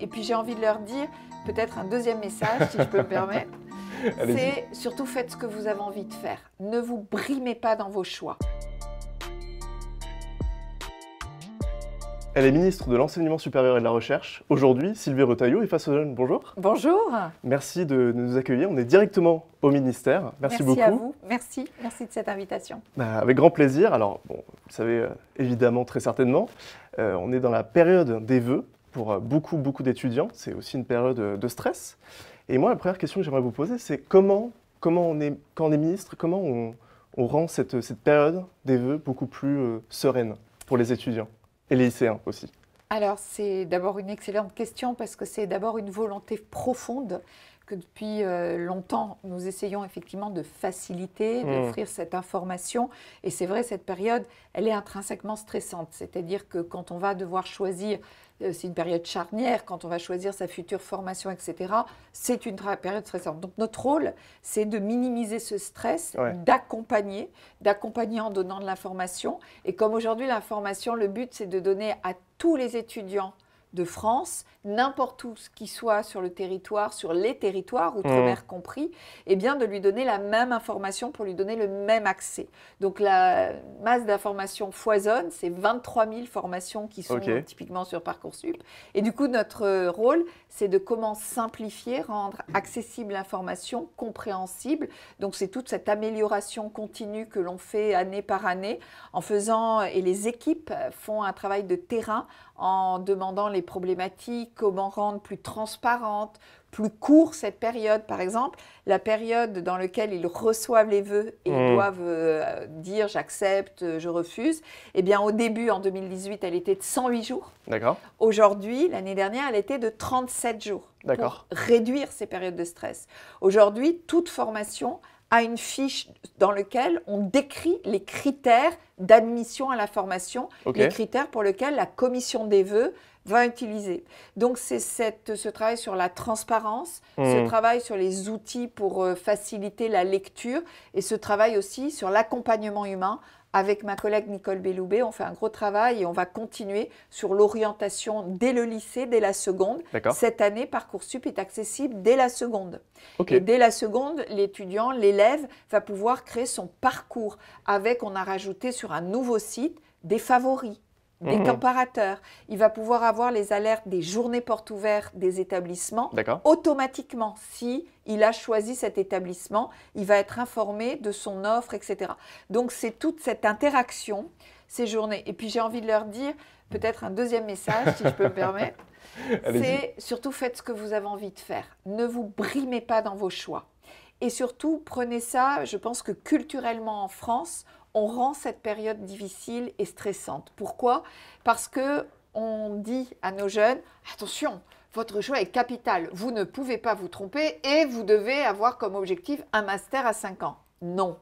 Et puis j'ai envie de leur dire peut-être un deuxième message, si je peux me permettre. C'est surtout faites ce que vous avez envie de faire. Ne vous brimez pas dans vos choix. Elle est ministre de l'Enseignement supérieur et de la Recherche. Aujourd'hui, Sylvie Retailleau et face Bonjour. Bonjour. Merci de, nous accueillir. On est directement au ministère. Merci, beaucoup. Merci à vous. Merci. Merci de cette invitation. Bah, avec grand plaisir. Alors, vous savez euh, évidemment très certainement, euh, on est dans la période des vœux pour euh, beaucoup, beaucoup d'étudiants. C'est aussi une période euh, de stress. Et moi, la première question que j'aimerais vous poser, c'est comment, comment on est, quand on est ministre, comment on, rend cette, cette, période des vœux beaucoup plus euh, sereine pour les étudiants et les lycéens aussi Alors, c'est d'abord une excellente question parce que c'est d'abord une volonté profonde que depuis euh, longtemps, nous essayons effectivement de faciliter, d'offrir mm. cette information. Et c'est vrai, cette période, elle est intrinsèquement stressante. C'est-à-dire que quand on va devoir choisir, euh, c'est une période charnière, quand on va choisir sa future formation, etc., c'est une période stressante. Donc notre rôle, c'est de minimiser ce stress, d'accompagner, d'accompagner en donnant de l'information. Et comme aujourd'hui, l'information, le but, c'est de donner à tous les étudiants de France, n'importe où ce qui soit sur le territoire, sur les territoires, outre-mer mmh. compris, eh bien de lui donner la même information pour lui donner le même accès. Donc la masse d'informations foisonne, c'est 23 000 formations qui sont typiquement sur Parcoursup. Et du coup, notre rôle, c'est de comment simplifier, rendre accessible l'information, compréhensible. Donc c'est toute cette amélioration continue que l'on fait année par année en faisant, et les équipes font un travail de terrain en demandant les problématiques, comment rendre plus transparente, plus court cette période. Par exemple, la période dans laquelle ils reçoivent les vœux et ils mmh. doivent euh, dire j'accepte, euh, je refuse, eh bien au début, en 2018, elle était de 108 jours. Aujourd'hui, l'année dernière, elle était de 37 jours. D'accord. réduire ces périodes de stress. Aujourd'hui, toute formation à une fiche dans laquelle on décrit les critères d'admission à la formation, les critères pour lesquels la commission des vœux va utiliser. Donc c'est ce travail sur la transparence, ce hmm. travail sur les outils pour euh, faciliter la lecture et ce travail aussi sur l'accompagnement humain avec ma collègue Nicole Belloubet, on fait un gros travail et on va continuer sur l'orientation dès le lycée, dès la seconde. Cette année, Parcoursup est accessible dès la seconde. dès la seconde, l'étudiant, l'élève va pouvoir créer son parcours avec, on a rajouté sur un nouveau site, des favoris des mhm. comparateurs. Il va pouvoir avoir les alertes des journées portes ouvertes des établissements. Automatiquement, si il a choisi cet établissement, il va être informé de son offre, etc. Donc c'est toute cette interaction, ces journées. Et puis j'ai envie de leur dire peut-être un deuxième message, si je peux me permettre. c'est surtout faites ce que vous avez envie de faire. Ne vous brimez pas dans vos choix. Et surtout, prenez ça, je pense que culturellement en France, on rend cette période difficile et stressante. Pourquoi Parce que on dit à nos jeunes attention, votre choix est capital. Vous ne pouvez pas vous tromper et vous devez avoir comme objectif un master à 5 ans. Non.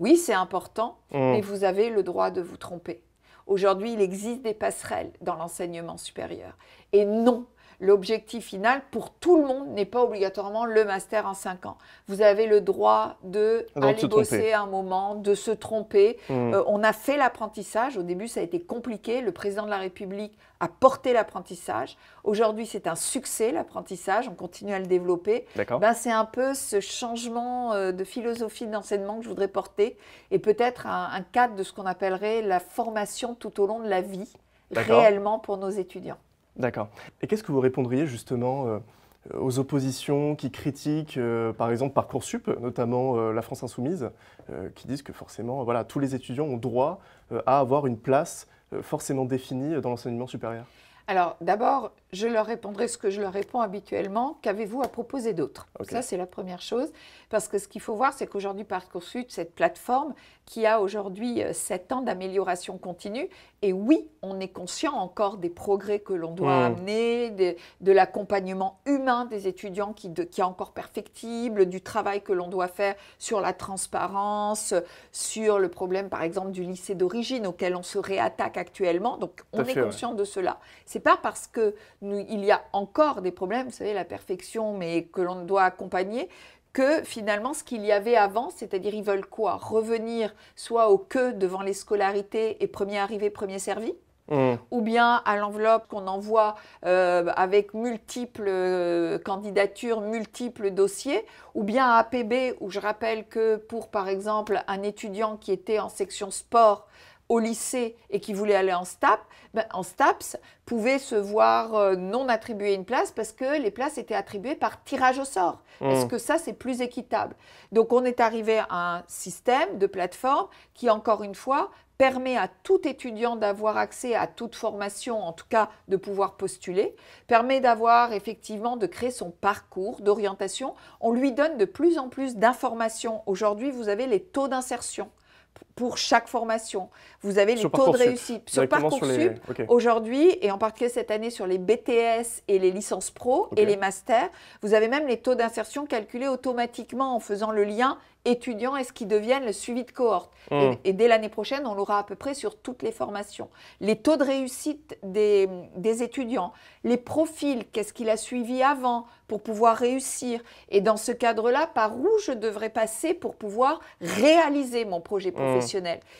Oui, c'est important, mmh. mais vous avez le droit de vous tromper. Aujourd'hui, il existe des passerelles dans l'enseignement supérieur. Et non, l'objectif final pour tout le monde n'est pas obligatoirement le master en 5 ans. Vous avez le droit de aller bosser un moment, de se tromper. Hmm. Euh, on a fait l'apprentissage. Au début, ça a été compliqué. Le président de la République a porté l'apprentissage. Aujourd'hui, c'est un succès, l'apprentissage. On continue à le développer. Ben, c'est un peu ce changement euh, de philosophie d'enseignement que je voudrais porter et peut-être un cadre de ce qu'on appellerait la formation tout au long de la vie réellement pour nos étudiants. D'accord. Et qu'est-ce que vous répondriez justement euh, aux oppositions qui critiquent, euh, par exemple, Parcoursup, notamment euh, la France Insoumise, qui disent que forcément, voilà, tous les étudiants ont droit à avoir une place forcément définie dans l'enseignement supérieur alors, d'abord, je leur répondrai ce que je leur réponds habituellement. Qu'avez-vous à proposer d'autre Ça, c'est la première chose. Parce que ce qu'il faut voir, c'est qu'aujourd'hui, Parcoursup, cette plateforme, qui a aujourd'hui 7 euh, ans d'amélioration continue. Et oui, on est conscient encore des progrès que l'on doit hmm. amener, de, l'accompagnement humain des étudiants qui, est encore perfectible, du travail que l'on doit faire sur la transparence, sur le problème, par exemple, du lycée d'origine auquel on se réattaque actuellement. Donc, on est conscient de cela. Ce n'est pas parce qu'il y a encore des problèmes, vous savez, la perfection, mais que l'on doit accompagner que finalement ce qu'il y avait avant, c'est-à-dire ils veulent quoi Revenir soit au que devant les scolarités et premier arrivé, premier servi hmm. ou bien à l'enveloppe qu'on envoie euh, avec multiples euh, candidatures, multiples dossiers, ou bien à APB, où je rappelle que pour, par exemple, un étudiant qui était en section sport, au lycée et qui voulait aller en STAPS, ben, en STAPS pouvaient se voir euh, non attribuer une place parce que les places étaient attribuées par tirage au sort. Mmh. Est-ce que ça, c'est plus équitable Donc on est arrivé à un système de plateforme qui, encore une fois, permet à tout étudiant d'avoir accès à toute formation, en tout cas de pouvoir postuler, permet d'avoir effectivement de créer son parcours d'orientation. On lui donne de plus en plus d'informations. Aujourd'hui, vous avez les taux d'insertion pour chaque formation. Vous avez les taux de réussite sur Parcoursup aujourd'hui et en particulier cette année sur les BTS et les licences pro et les masters. Vous avez même les taux d'insertion calculés automatiquement en faisant le lien étudiant et ce qui deviennent le suivi de cohorte. Hmm. Et, dès l'année prochaine, on l'aura à peu près sur toutes les formations. Les taux de réussite des, étudiants, les profils, qu'est-ce qu'il a suivi avant pour pouvoir réussir. Et dans ce cadre-là, par où je devrais passer pour pouvoir réaliser mon projet hmm. professionnel.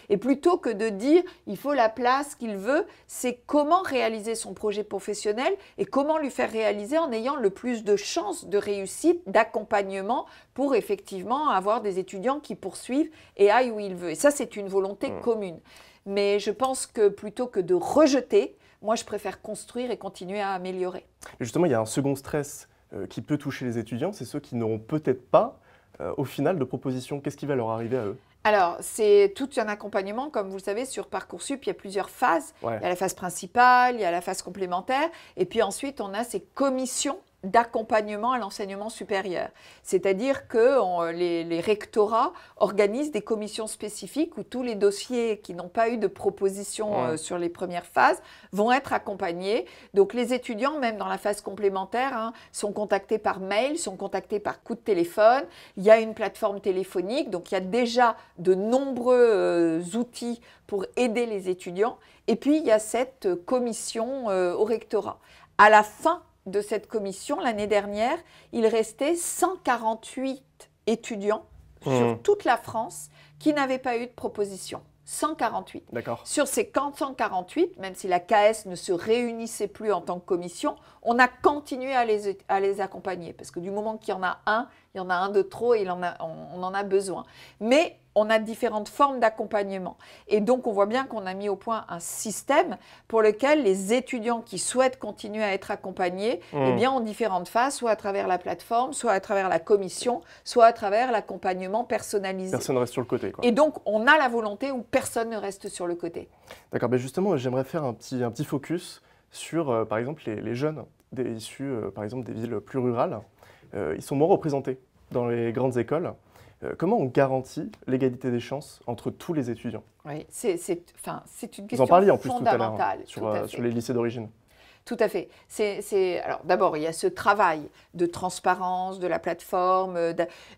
Et plutôt que de dire il faut la place qu'il veut, c'est comment réaliser son projet professionnel et comment lui faire réaliser en ayant le plus de chances de réussite, d'accompagnement pour effectivement avoir des étudiants qui poursuivent et aillent où il veut. Et ça, c'est une volonté hmm. commune. Mais je pense que plutôt que de rejeter, moi, je préfère construire et continuer à améliorer. Justement, il y a un second stress euh, qui peut toucher les étudiants, c'est ceux qui n'auront peut-être pas, euh, au final, de proposition. Qu'est-ce qui va leur arriver à eux alors, c'est tout un accompagnement, comme vous le savez, sur Parcoursup, il y a plusieurs phases. Il y a la phase principale, il y a la phase complémentaire, et puis ensuite, on a ces commissions d'accompagnement à l'enseignement supérieur. C'est-à-dire que les, rectorats organisent des commissions spécifiques où tous les dossiers qui n'ont pas eu de proposition euh, sur les premières phases vont être accompagnés. Donc les étudiants, même dans la phase complémentaire, hein, sont contactés par mail, sont contactés par coup de téléphone. Il y a une plateforme téléphonique, donc il y a déjà de nombreux euh, outils pour aider les étudiants. Et puis il y a cette euh, commission au rectorat. À la fin de cette commission, l'année dernière, il restait 148 étudiants sur mmh. toute la France qui n'avaient pas eu de proposition. 148. D'accord. Sur ces 148, même si la KS ne se réunissait plus en tant que commission, on a continué à les, à les accompagner parce que du moment qu'il y en a un, il y en a un de trop et il en a, on, en a besoin. Mais on a différentes formes d'accompagnement. Et donc, on voit bien qu'on a mis au point un système pour lequel les étudiants qui souhaitent continuer à être accompagnés, eh hmm. bien, en différentes phases, soit à travers la plateforme, soit à travers la commission, soit à travers l'accompagnement personnalisé. Personne ne reste sur le côté. Et donc, on a la volonté où personne ne reste sur le côté. D'accord, mais justement, j'aimerais faire un petit, focus sur, euh, par exemple, les, jeunes issus, euh, par exemple, des villes plus rurales. Euh, ils sont moins représentés dans les grandes écoles. Euh, comment on garantit l'égalité des chances entre tous les étudiants Oui, c'est une question Vous en parliez en plus tout hein, sur euh, les lycées d'origine. Tout à fait. C'est, Alors d'abord, il y a ce travail de transparence de la plateforme. Euh,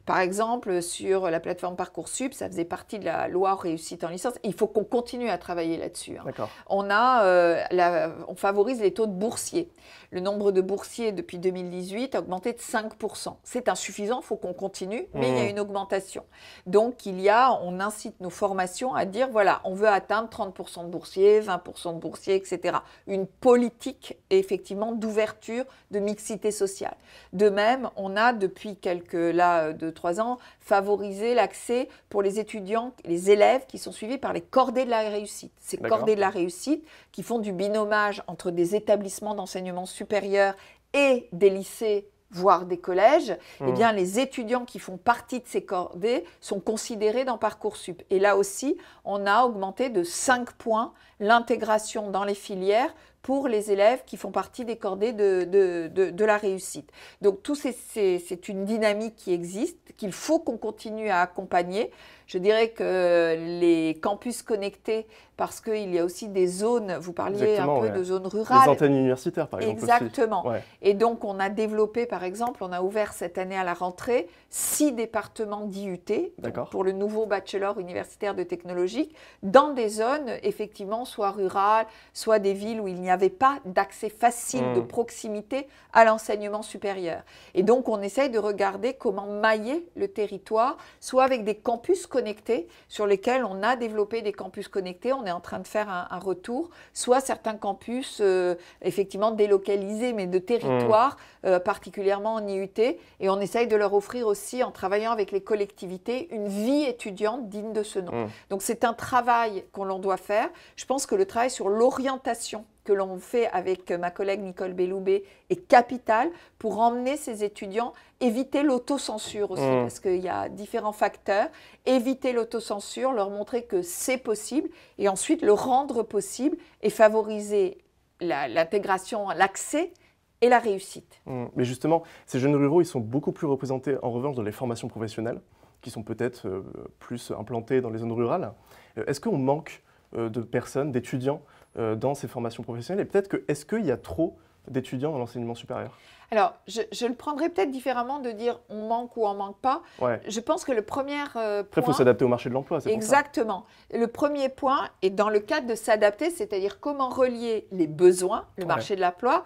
par exemple, sur la plateforme Parcoursup, ça faisait partie de la loi réussite en licence. Il faut qu'on continue à travailler là-dessus. Hein. On, a, euh, on favorise les taux de boursiers. Le nombre de boursiers depuis 2018 a augmenté de 5%. C'est insuffisant, il faut qu'on continue, mais il y a mmh. une augmentation. Donc il y a, on incite nos formations à dire, voilà, on veut atteindre 30% de boursiers, 20% de boursiers, etc. Une politique et effectivement d'ouverture, de mixité sociale. De même, on a depuis quelques là euh, deux, trois ans favorisé l'accès pour les étudiants, les élèves qui sont suivis par les cordées de la réussite. Ces cordées de la réussite qui font du binomage entre des établissements d'enseignement supérieur et des lycées voire des collèges, eh mmh. bien, les étudiants qui font partie de ces cordées sont considérés dans Parcoursup. Et là aussi, on a augmenté de cinq points l'intégration dans les filières pour les élèves qui font partie des cordées de, la réussite. Donc tout c'est une dynamique qui existe, qu'il faut qu'on continue à accompagner je dirais que les campus connectés, parce qu'il y a aussi des zones, vous parliez un peu de zones rurales. Les antennes universitaires, par exemple. Exactement. Et donc, on a développé, par exemple, on a ouvert cette année à la rentrée six départements d'IUT pour le nouveau bachelor universitaire de technologique dans des zones, effectivement, soit rurales, soit des villes où il n'y avait pas d'accès facile, de hmm. proximité à l'enseignement supérieur. Et donc, on essaye de regarder comment mailler le territoire, soit avec des campus connectés connectés sur lesquels on a développé des campus connectés. On est en train de faire un, retour, soit certains campus euh, effectivement délocalisés, mais de territoires, mmh. euh, particulièrement en IUT. Et on essaye de leur offrir aussi, en travaillant avec les collectivités, une vie étudiante digne de ce nom. Mmh. Donc c'est un travail qu'on doit faire. Je pense que le travail sur l'orientation que l'on fait avec ma collègue Nicole Belloubet est capitale pour emmener ces étudiants, éviter l'autocensure aussi, mmh. parce qu'il y a différents facteurs, éviter l'autocensure, leur montrer que c'est possible, et ensuite le rendre possible et favoriser l'intégration, l'accès et la réussite. Mmh. Mais justement, ces jeunes ruraux, ils sont beaucoup plus représentés en revanche dans les formations professionnelles, qui sont peut-être euh, plus implantées dans les zones rurales. Euh, est-ce qu'on manque euh, de personnes, d'étudiants euh, dans ces formations professionnelles Et peut-être que, est-ce qu'il y a trop d'étudiants dans l'enseignement supérieur Alors, je, le prendrais peut-être différemment de dire on manque ou on manque pas. Je pense que le premier euh, Après, il faut s'adapter au marché de l'emploi, c'est Exactement. Le premier point est dans le cadre de s'adapter, c'est-à-dire comment relier les besoins, le marché de l'emploi,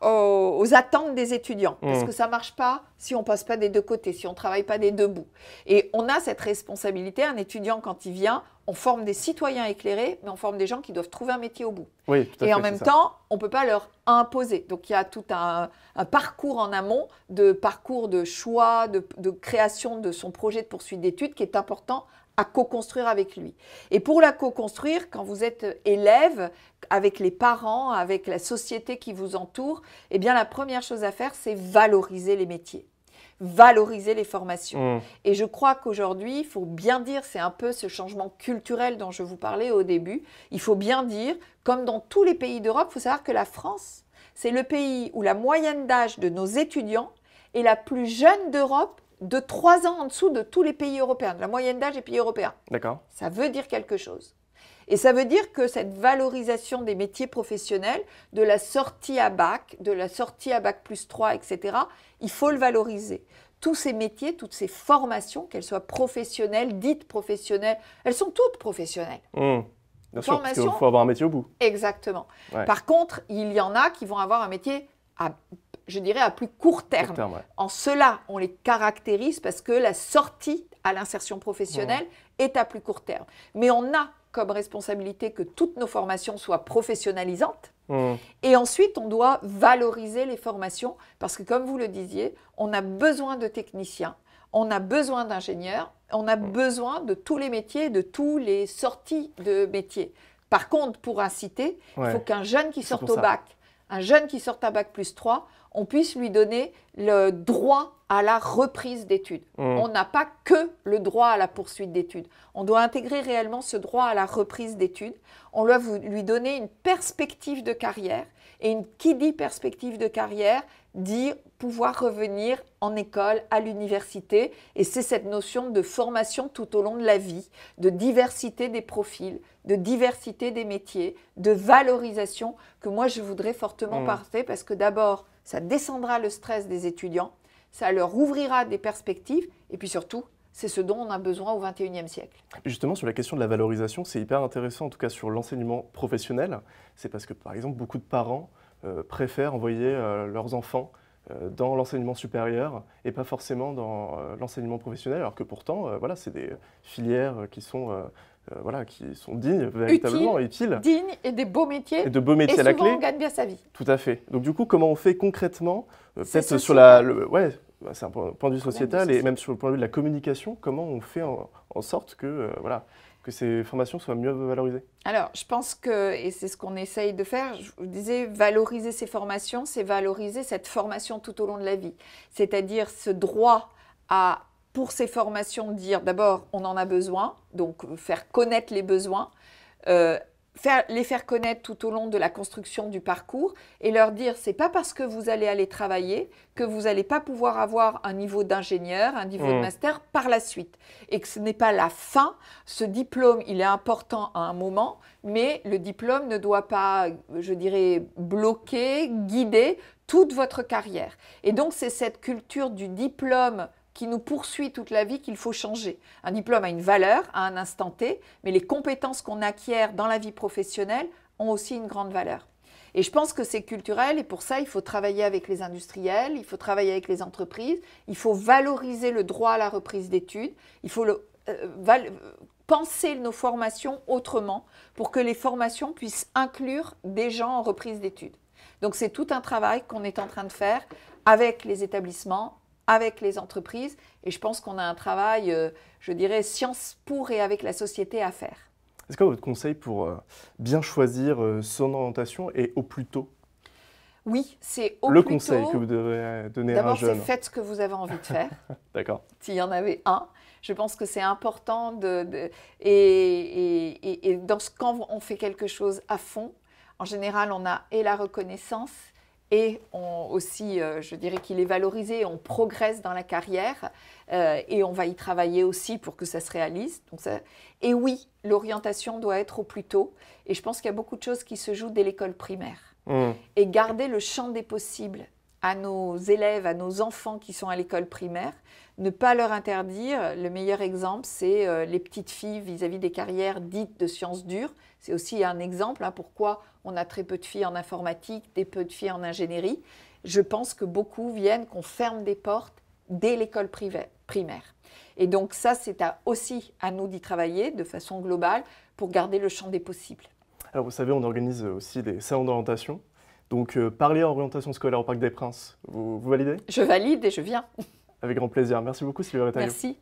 aux, attentes des étudiants. Parce mm. que ça ne marche pas si on ne passe pas des deux côtés, si on ne travaille pas des deux bouts. Et on a cette responsabilité. Un étudiant, quand il vient, on forme des citoyens éclairés, mais on forme des gens qui doivent trouver un métier au bout. et en même temps, on ne peut pas leur imposer. Donc il y a tout un, parcours en amont, de parcours de choix, de, création de son projet de poursuite d'études qui est important à co-construire avec lui. Et pour la co-construire, quand vous êtes élève, avec les parents, avec la société qui vous entoure, eh bien la première chose à faire, c'est valoriser les métiers valoriser les formations. Mmh. Et je crois qu'aujourd'hui, il faut bien dire, c'est un peu ce changement culturel dont je vous parlais au début, il faut bien dire, comme dans tous les pays d'Europe, il faut savoir que la France, c'est le pays où la moyenne d'âge de nos étudiants est la plus jeune d'Europe de 3 ans en dessous de tous les pays européens, de la moyenne d'âge des pays européens. D'accord. Ça veut dire quelque chose. Et ça veut dire que cette valorisation des métiers professionnels, de la sortie à bac, de la sortie à bac plus 3, etc., il faut le valoriser. Tous ces métiers, toutes ces formations, qu'elles soient professionnelles, dites professionnelles, elles sont toutes professionnelles. Mmh. Bien parce il faut avoir un métier au bout. Exactement. Par contre, il y en a qui vont avoir un métier à je dirais, à plus court terme. En cela, on les caractérise parce que la sortie à l'insertion professionnelle est à plus court terme. Mais on a comme responsabilité que toutes nos formations soient professionnalisantes. Mmh. Et ensuite, on doit valoriser les formations parce que, comme vous le disiez, on a besoin de techniciens, on a besoin d'ingénieurs, on a mmh. besoin de tous les métiers, de tous les sorties de métiers. Par contre, pour inciter, il faut qu'un jeune qui sorte au bac, un jeune qui sorte à bac plus 3, on puisse lui donner le droit à la reprise d'études. Mmh. On n'a pas que le droit à la poursuite d'études. On doit intégrer réellement ce droit à la reprise d'études. On doit lui donner une perspective de carrière. Et une, qui dit perspective de carrière dit pouvoir revenir en école, à l'université. Et c'est cette notion de formation tout au long de la vie, de diversité des profils, de diversité des métiers, de valorisation que moi je voudrais fortement mmh. parce que d'abord, ça descendra le stress des étudiants, ça leur ouvrira des perspectives et puis surtout, c'est ce dont on a besoin au XXIe siècle. Justement, sur la question de la valorisation, c'est hyper intéressant, en tout cas sur l'enseignement professionnel. C'est parce que, par exemple, beaucoup de parents euh, préfèrent envoyer euh, leurs enfants euh, dans l'enseignement supérieur et pas forcément dans l'enseignement professionnel, alors que pourtant, voilà, c'est des filières qui sont euh, voilà, qui sont dignes, véritablement utiles. Dignes et des beaux métiers. Et de beaux métiers à la clé. on gagne bien sa vie. Tout à fait. Donc, du coup, comment on fait concrètement euh, Peut-être sur la. Le, ouais, bah, c'est un point, de vue sociétal et même sur le point de vue de la communication, comment on fait en, sorte que, euh, voilà, que ces formations soient mieux valorisées Alors, je pense que, et c'est ce qu'on essaye de faire, je vous disais, valoriser ces formations, c'est valoriser cette formation tout au long de la vie. C'est-à-dire ce droit à pour ces formations, dire d'abord on en a besoin, donc faire connaître les besoins, euh, faire, les faire connaître tout au long de la construction du parcours et leur dire c'est pas parce que vous allez aller travailler que vous n'allez pas pouvoir avoir un niveau d'ingénieur, un niveau de mm. master par la suite et que ce n'est pas la fin. Ce diplôme il est important à un moment, mais le diplôme ne doit pas, je dirais, bloquer, guider toute votre carrière. Et donc c'est cette culture du diplôme qui nous poursuit toute la vie qu'il faut changer. Un diplôme a une valeur à un instant T, mais les compétences qu'on acquiert dans la vie professionnelle ont aussi une grande valeur. Et je pense que c'est culturel et pour ça, il faut travailler avec les industriels, il faut travailler avec les entreprises, il faut valoriser le droit à la reprise d'études, il faut euh, penser nos formations autrement pour que les formations puissent inclure des gens en reprise d'études. Donc c'est tout un travail qu'on est en train de faire avec les établissements, avec les entreprises. Et je pense qu'on a un travail, euh, je dirais, science pour et avec la société à faire. Est-ce que votre conseil pour euh, bien choisir euh, son orientation et au plus tôt oui, c'est au Le conseil que vous devez donner à jeune. D'abord, c'est faites ce que vous avez envie de faire. D'accord. S'il y en avait un. Je pense que c'est important de, et, dans ce, quand on fait quelque chose à fond, en général, on a et la reconnaissance et aussi, euh, je dirais qu'il est valorisé, on progresse dans la carrière euh, et on va y travailler aussi pour que ça se réalise. Et oui, l'orientation doit être au plus tôt et je pense qu'il y a beaucoup de choses qui se jouent dès l'école primaire. Mmh. Et garder le champ des possibles à nos élèves, à nos enfants qui sont à l'école primaire, ne pas leur interdire. Le meilleur exemple, c'est euh, les petites filles vis à -vis des carrières dites de sciences dures. C'est aussi un exemple hein, pourquoi on a très peu de filles en informatique, des peu de filles en ingénierie. Je pense que beaucoup viennent qu'on ferme des portes dès l'école primaire. Et donc ça, c'est aussi à nous d'y travailler de façon globale pour garder le champ des possibles. Alors vous savez, on organise aussi des salons d'orientation. Donc euh, parler en orientation scolaire au Parc des Princes, vous, validez Je valide et je viens. Avec grand plaisir. Merci beaucoup Sylvia Retailleau. Merci.